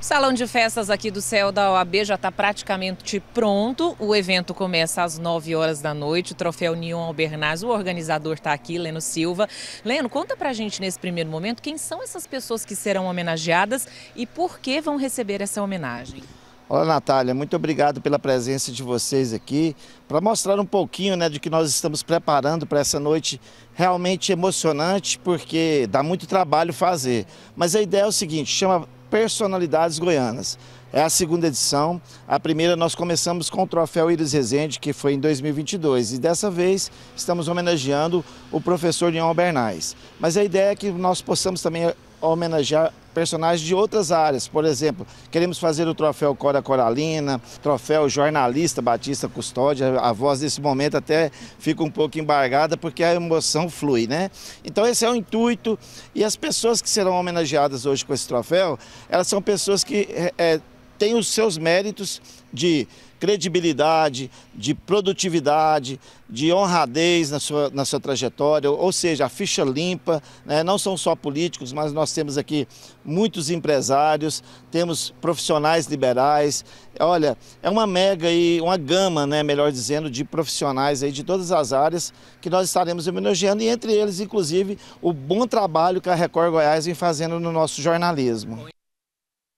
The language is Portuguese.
O salão de festas aqui do céu da OAB já está praticamente pronto. O evento começa às 9 horas da noite. O troféu Nion Albernaz, o organizador está aqui, Leno Silva. Leno, conta pra gente nesse primeiro momento quem são essas pessoas que serão homenageadas e por que vão receber essa homenagem. Olá, Natália, muito obrigado pela presença de vocês aqui para mostrar um pouquinho né, de que nós estamos preparando para essa noite realmente emocionante, porque dá muito trabalho fazer. Mas a ideia é o seguinte: chama personalidades goianas. É a segunda edição. A primeira nós começamos com o troféu Iris Rezende, que foi em 2022. E dessa vez estamos homenageando o professor Leon Bernays. Mas a ideia é que nós possamos também homenagear personagens de outras áreas. Por exemplo, queremos fazer o troféu Cora Coralina, troféu jornalista Batista Custódia. A voz desse momento até fica um pouco embargada porque a emoção flui, né? Então esse é o intuito e as pessoas que serão homenageadas hoje com esse troféu, elas são pessoas que é, é tem os seus méritos de credibilidade, de produtividade, de honradez na sua, na sua trajetória, ou seja, a ficha limpa. Né? Não são só políticos, mas nós temos aqui muitos empresários, temos profissionais liberais. Olha, é uma mega e uma gama, né, melhor dizendo, de profissionais aí de todas as áreas que nós estaremos homenageando, e entre eles, inclusive, o bom trabalho que a Record Goiás vem fazendo no nosso jornalismo.